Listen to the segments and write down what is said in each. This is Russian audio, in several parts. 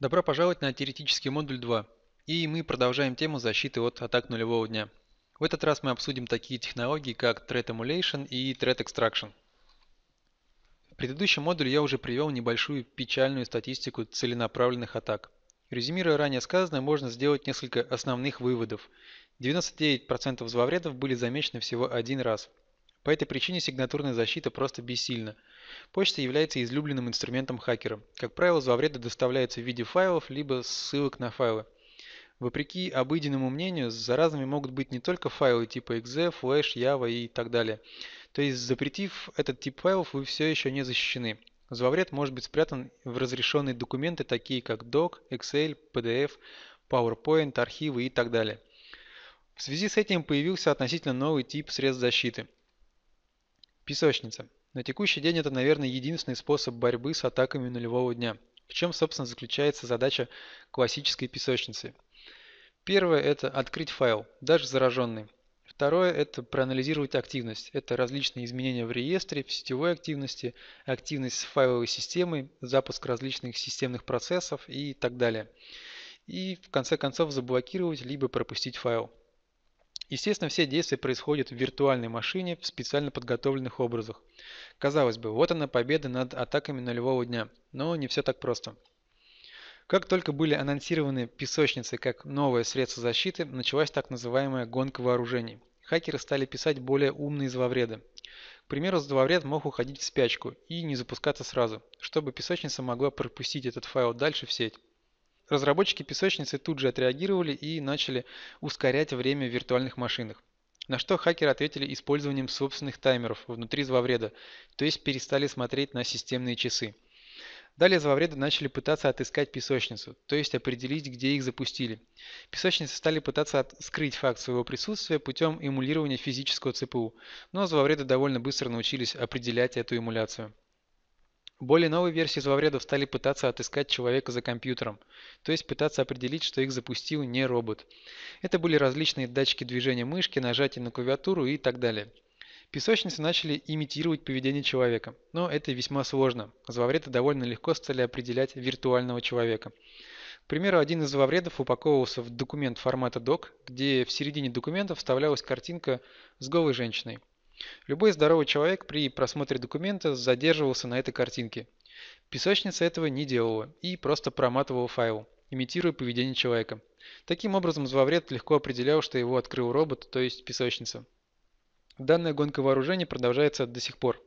Добро пожаловать на теоретический модуль 2. И мы продолжаем тему защиты от атак нулевого дня. В этот раз мы обсудим такие технологии, как Threat Emulation и Threat Extraction. В предыдущем модуле я уже привел небольшую печальную статистику целенаправленных атак. Резюмируя ранее сказанное, можно сделать несколько основных выводов. 99% зловредов были замечены всего один раз, по этой причине сигнатурная защита просто бессильна. Почта является излюбленным инструментом хакера. Как правило, зловреды доставляются в виде файлов, либо ссылок на файлы. Вопреки обыденному мнению, заразами могут быть не только файлы типа .exe, Flash, Java и так далее. То есть, запретив этот тип файлов, вы все еще не защищены. Зловред может быть спрятан в разрешенные документы, такие как DOC, Excel, PDF, PowerPoint, архивы и так далее. В связи с этим появился относительно новый тип средств защиты – Песочница. На текущий день это, наверное, единственный способ борьбы с атаками нулевого дня. В чем, собственно, заключается задача классической песочницы? Первое – это открыть файл, даже зараженный. Второе – это проанализировать активность. Это различные изменения в реестре, в сетевой активности, активность с файловой системой, запуск различных системных процессов и так далее. И в конце концов заблокировать либо пропустить файл. Естественно, все действия происходят в виртуальной машине в специально подготовленных образах. Казалось бы, вот она победа над атаками нулевого дня, но не все так просто. Как только были анонсированы песочницы как новое средство защиты, началась так называемая гонка вооружений. Хакеры стали писать более умные зловреды. К примеру, зловред мог уходить в спячку и не запускаться сразу, чтобы песочница могла пропустить этот файл дальше в сеть. Разработчики песочницы тут же отреагировали и начали ускорять время в виртуальных машинах. На что хакеры ответили использованием собственных таймеров внутри зловреда, то есть перестали смотреть на системные часы. Далее зловреды начали пытаться отыскать песочницу, то есть определить, где их запустили. Песочницы стали пытаться скрыть факт своего присутствия путем эмулирования физического ЦПУ, но зловреды довольно быстро научились определять эту эмуляцию. Более новые версии зловредов стали пытаться отыскать человека за компьютером, то есть пытаться определить, что их запустил не робот. Это были различные датчики движения мышки, нажатия на клавиатуру и так далее. Песочницы начали имитировать поведение человека, но это весьма сложно. Зловреды довольно легко стали определять виртуального человека. К примеру, один из зловредов упаковывался в документ формата DOC, где в середине документа вставлялась картинка с голой женщиной. Любой здоровый человек при просмотре документа задерживался на этой картинке. Песочница этого не делала и просто проматывала файл, имитируя поведение человека. Таким образом, зловред легко определял, что его открыл робот, то есть песочница. Данная гонка вооружений продолжается до сих пор.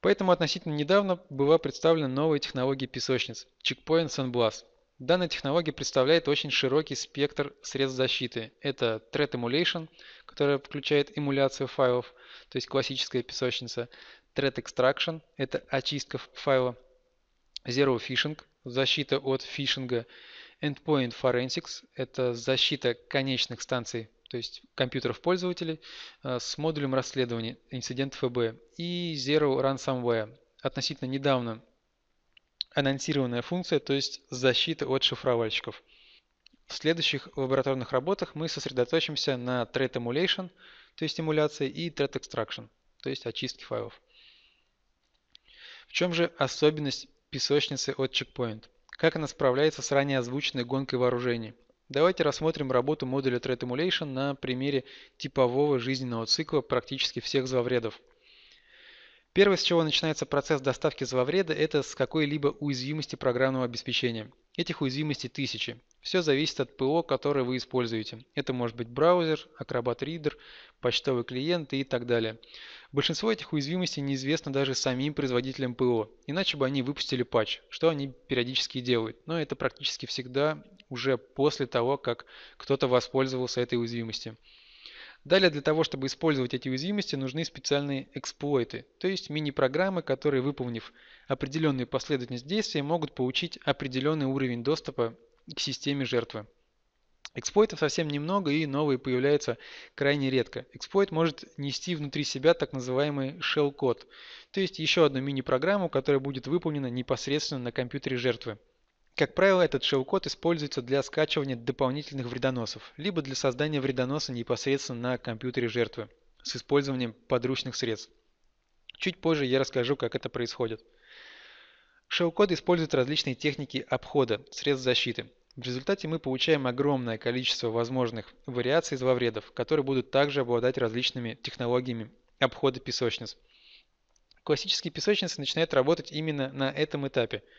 Поэтому относительно недавно была представлена новая технология песочниц – Checkpoint Sandblast – Данная технология представляет очень широкий спектр средств защиты. Это Threat Emulation, которая включает эмуляцию файлов, то есть классическая песочница. Threat Extraction – это очистка файла. Zero Phishing – защита от фишинга. Endpoint Forensics – это защита конечных станций, то есть компьютеров пользователей, э, с модулем расследования инцидентов ФБ. И Zero Ransomware – относительно недавно анонсированная функция, то есть защита от шифровальщиков. В следующих лабораторных работах мы сосредоточимся на thread emulation, то есть эмуляции, и thread extraction, то есть очистки файлов. В чем же особенность песочницы от Checkpoint? Как она справляется с ранее озвученной гонкой вооружений? Давайте рассмотрим работу модуля Threat Emulation на примере типового жизненного цикла практически всех зловредов – Первое, с чего начинается процесс доставки зловреда, это с какой-либо уязвимости программного обеспечения. Этих уязвимостей тысячи. Все зависит от ПО, которое вы используете. Это может быть браузер, Acrobat Reader, почтовый клиент и так далее. Большинство этих уязвимостей неизвестно даже самим производителям ПО, иначе бы они выпустили патч, что они периодически делают. Но это практически всегда уже после того, как кто-то воспользовался этой уязвимостью. Далее, для того, чтобы использовать эти уязвимости, нужны специальные эксплойты, то есть мини-программы, которые, выполнив определенную последовательность действий, могут получить определенный уровень доступа к системе жертвы. Эксплойтов совсем немного и новые появляются крайне редко. Эксплойт может нести внутри себя так называемый shell-код, то есть еще одну мини-программу, которая будет выполнена непосредственно на компьютере жертвы. Как правило, этот шел-код используется для скачивания дополнительных вредоносов, либо для создания вредоноса непосредственно на компьютере жертвы с использованием подручных средств. Чуть позже я расскажу, как это происходит. Шел-коды используют различные техники обхода средств защиты. В результате мы получаем огромное количество возможных вариаций зловредов, которые будут также обладать различными технологиями обхода песочниц. Классические песочницы начинают работать именно на этом этапе –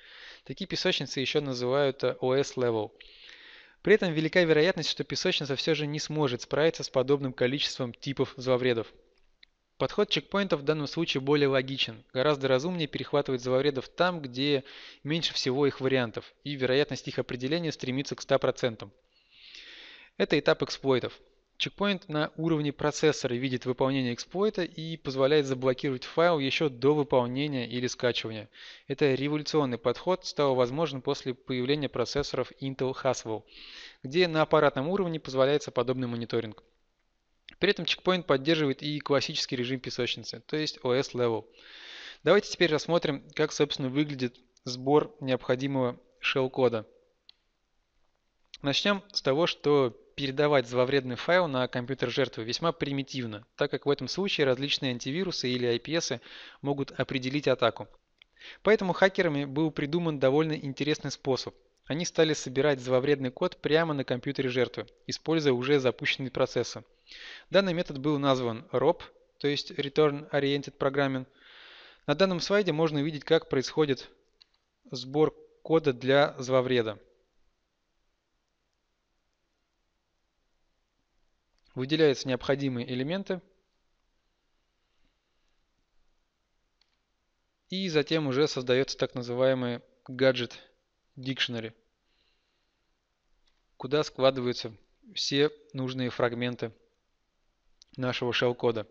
Такие песочницы еще называют э, OS Level. При этом велика вероятность, что песочница все же не сможет справиться с подобным количеством типов зловредов. Подход чекпоинтов в данном случае более логичен. Гораздо разумнее перехватывать зловредов там, где меньше всего их вариантов, и вероятность их определения стремится к 100%. Это этап эксплойтов. Чекпоинт на уровне процессора видит выполнение эксплойта и позволяет заблокировать файл еще до выполнения или скачивания. Это революционный подход стал возможен после появления процессоров Intel Haswell, где на аппаратном уровне позволяется подобный мониторинг. При этом чекпоинт поддерживает и классический режим песочницы, то есть OS Level. Давайте теперь рассмотрим, как собственно выглядит сбор необходимого shell-кода. Начнем с того, что передавать зловредный файл на компьютер жертвы весьма примитивно, так как в этом случае различные антивирусы или IPS могут определить атаку. Поэтому хакерами был придуман довольно интересный способ. Они стали собирать зловредный код прямо на компьютере жертвы, используя уже запущенные процессы. Данный метод был назван ROP, то есть Return Oriented Programming. На данном слайде можно увидеть, как происходит сбор кода для зловреда. выделяются необходимые элементы и затем уже создается так называемый гаджет Dictionary, куда складываются все нужные фрагменты нашего шелл-кода.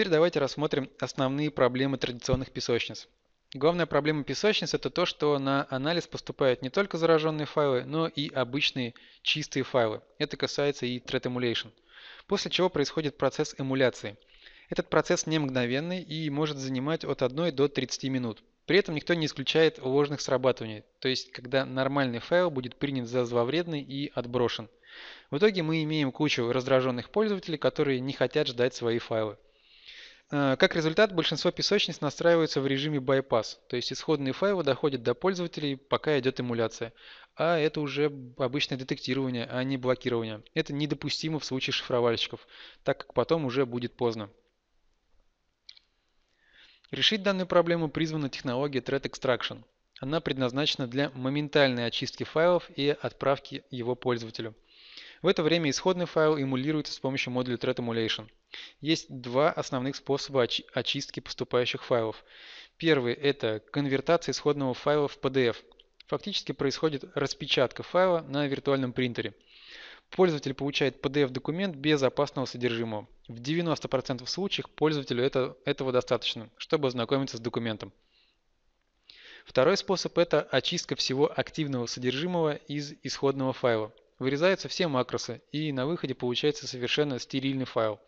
Теперь давайте рассмотрим основные проблемы традиционных песочниц. Главная проблема песочниц – это то, что на анализ поступают не только зараженные файлы, но и обычные чистые файлы. Это касается и thread emulation. После чего происходит процесс эмуляции. Этот процесс не мгновенный и может занимать от 1 до 30 минут. При этом никто не исключает ложных срабатываний, то есть когда нормальный файл будет принят за зловредный и отброшен. В итоге мы имеем кучу раздраженных пользователей, которые не хотят ждать свои файлы. Э, как результат, большинство песочниц настраиваются в режиме bypass, то есть исходные файлы доходят до пользователей, пока идет эмуляция. А это уже обычное детектирование, а не блокирование. Это недопустимо в случае шифровальщиков, так как потом уже будет поздно. Решить данную проблему призвана технология Thread Extraction. Она предназначена для моментальной очистки файлов и отправки его пользователю. В это время исходный файл эмулируется с помощью модуля Thread Emulation – есть два основных способа очистки поступающих файлов. Первый – это конвертация исходного файла в PDF. Фактически происходит распечатка файла на виртуальном принтере. Пользователь получает PDF-документ без опасного содержимого. В 90% случаев пользователю это, этого достаточно, чтобы ознакомиться с документом. Второй способ – это очистка всего активного содержимого из исходного файла. Вырезаются все макросы, и на выходе получается совершенно стерильный файл.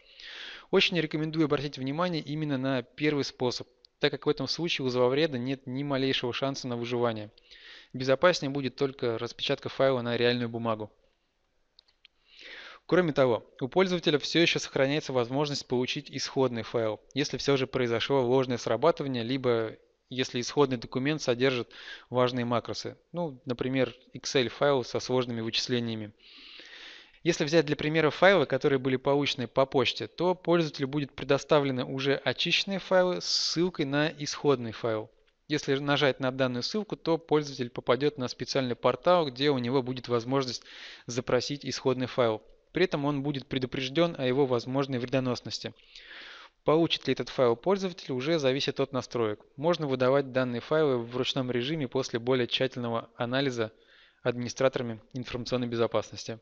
Очень рекомендую обратить внимание именно на первый способ, так как в этом случае у зловреда нет ни малейшего шанса на выживание. Безопаснее будет только распечатка файла на реальную бумагу. Кроме того, у пользователя все еще сохраняется возможность получить исходный файл, если все же произошло ложное срабатывание, либо если исходный документ содержит важные макросы. Ну, например, Excel-файл со сложными вычислениями. Если взять для примера файлы, которые были получены по почте, то пользователю будет предоставлены уже очищенные файлы с ссылкой на исходный файл. Если нажать на данную ссылку, то пользователь попадет на специальный портал, где у него будет возможность запросить исходный файл. При этом он будет предупрежден о его возможной вредоносности. Получит ли этот файл пользователь, уже зависит от настроек. Можно выдавать данные файлы в ручном режиме после более тщательного анализа администраторами информационной безопасности.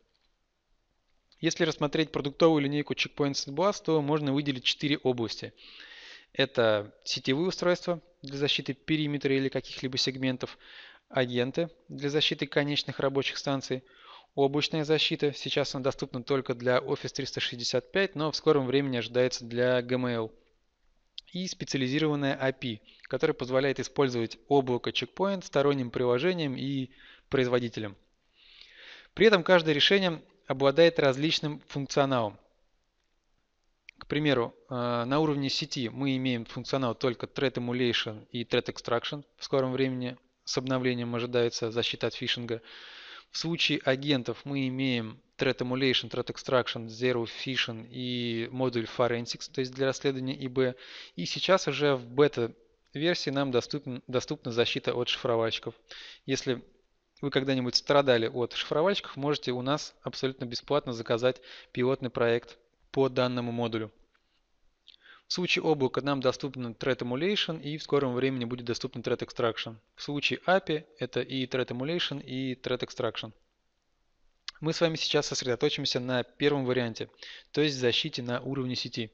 Если рассмотреть продуктовую линейку Checkpoint SandBlast, то можно выделить 4 области. Это сетевые устройства для защиты периметра или каких-либо сегментов, агенты для защиты конечных рабочих станций – у облачная защита. Сейчас она доступна только для Office 365, но в скором времени ожидается для Gmail. И специализированная API, которая позволяет использовать облако Checkpoint сторонним приложением и производителям. При этом каждое решение обладает различным функционалом. К примеру, э, на уровне сети мы имеем функционал только Threat Emulation и Threat Extraction. В скором времени с обновлением ожидается защита от фишинга. В случае агентов мы имеем Threat Emulation, Threat Extraction, Zero Fission и модуль Forensics, то есть для расследования ИБ. И сейчас уже в бета-версии нам доступен, доступна защита от шифровальщиков. Если вы когда-нибудь страдали от шифровальщиков, можете у нас абсолютно бесплатно заказать пилотный проект по данному модулю. В случае облака нам доступен Thread Emulation и в скором времени будет доступен Thread Extraction. В случае API это и Thread Emulation, и Thread Extraction. Мы с вами сейчас сосредоточимся на первом варианте, то есть защите на уровне сети.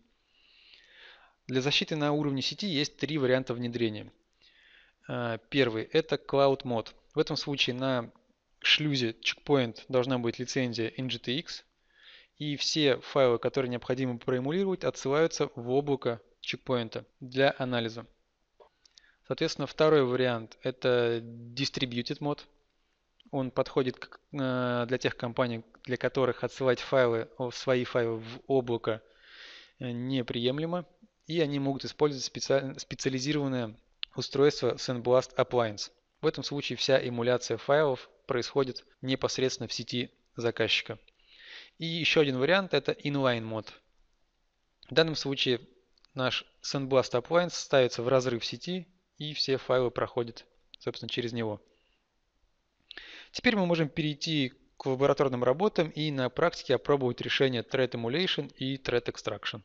Для защиты на уровне сети есть три варианта внедрения. А, первый – это Cloud Mod. В этом случае на шлюзе Checkpoint должна быть лицензия NGTX, и все файлы, которые необходимо проэмулировать, отсылаются в облако чекпоинта для анализа. Соответственно, второй вариант – это distributed мод. Он подходит э, для тех компаний, для которых отсылать файлы, свои файлы в облако э, неприемлемо, и они могут использовать специализированное устройство SandBlast Appliance. В этом случае вся эмуляция файлов происходит непосредственно в сети заказчика. И еще один вариант – это inline мод. В данном случае наш sandblast appliance ставится в разрыв сети, и все файлы проходят, собственно, через него. Теперь мы можем перейти к лабораторным работам и на практике опробовать решения Thread Emulation и Thread Extraction.